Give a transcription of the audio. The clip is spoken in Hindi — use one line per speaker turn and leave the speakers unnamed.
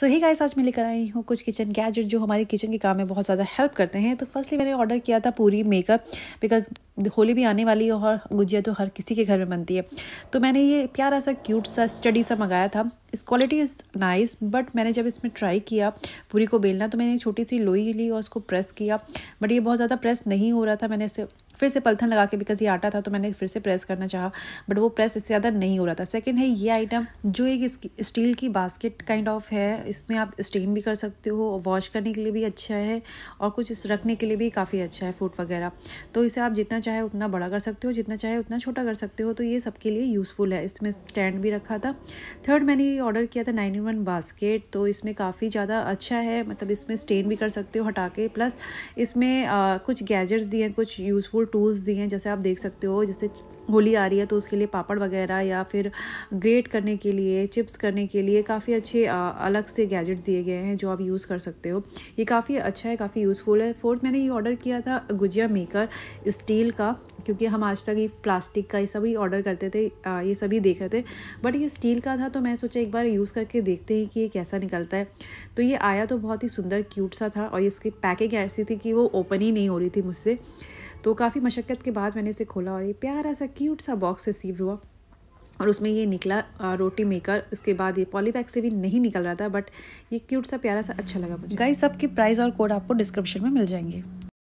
सो ही गाइस आज मैं लेकर आई हूँ कुछ किचन गैजेट जो हमारे किचन के काम में बहुत ज़्यादा हेल्प करते हैं तो फर्स्टली मैंने ऑर्डर किया था पूरी मेकअप बिकॉज होली भी आने वाली है और गुजिया तो हर किसी के घर में बनती है तो मैंने ये प्यारा सा क्यूट सा स्टडी सा मंगाया था इस क्वालिटी इज़ नाइस बट मैंने जब इसमें ट्राई किया पूरी को बेलना तो मैंने छोटी सी लोई ली और उसको प्रेस किया बट ये बहुत ज़्यादा प्रेस नहीं हो रहा था मैंने इसे फिर से पलथन लगा के बिकॉज ये आटा था तो मैंने फिर से प्रेस करना चाहा बट वो प्रेस इससे ज़्यादा नहीं हो रहा था सेकंड है ये आइटम जो एक स्टील की बास्केट काइंड ऑफ है इसमें आप स्टेन भी कर सकते हो वॉश करने के लिए भी अच्छा है और कुछ इस रखने के लिए भी काफ़ी अच्छा है फ्रूट वगैरह तो इसे आप जितना चाहे उतना बड़ा कर सकते हो जितना चाहे उतना छोटा कर सकते हो तो ये सबके लिए यूज़फुल है इसमें स्टैंड भी रखा था थर्ड मैंने ऑर्डर किया था नाइन इन वन बास्केट तो इसमें काफ़ी ज़्यादा अच्छा है मतलब इसमें स्टेन भी कर सकते हो हटा के प्लस इसमें आ, कुछ गैजेट्स दिए हैं कुछ यूज़फुल टूल्स दिए हैं जैसे आप देख सकते हो जैसे होली आ रही है तो उसके लिए पापड़ वगैरह या फिर ग्रेट करने के लिए चिप्स करने के लिए काफ़ी अच्छे आ, अलग से गैजेट्स दिए गए हैं जो आप यूज़ कर सकते हो ये काफ़ी अच्छा है काफ़ी यूज़फुल है फोर्थ मैंने ये ऑर्डर किया था गुजिया मेकर स्टील का क्योंकि हम आज तक ये प्लास्टिक का ये सभी ऑर्डर करते थे आ, ये सभी देख रहे थे बट ये स्टील का था तो मैं सोचा एक बार यूज़ करके देखते हैं कि ये कैसा निकलता है तो ये आया तो बहुत ही सुंदर क्यूट सा था और इसकी पैकिंग ऐसी थी कि वो ओपन ही नहीं हो रही थी मुझसे तो काफ़ी मशक्क़त के बाद मैंने इसे खोला और ये प्यारा सा क्यूट सा बॉक्स रिसीव हुआ और उसमें ये निकला रोटी मेकर उसके बाद ये पॉलीबैग से भी नहीं निकल रहा था बट ये क्यूट सा प्यारा सा अच्छा लगा मुझे गाइस सबके प्राइस और कोड आपको डिस्क्रिप्शन में मिल जाएंगे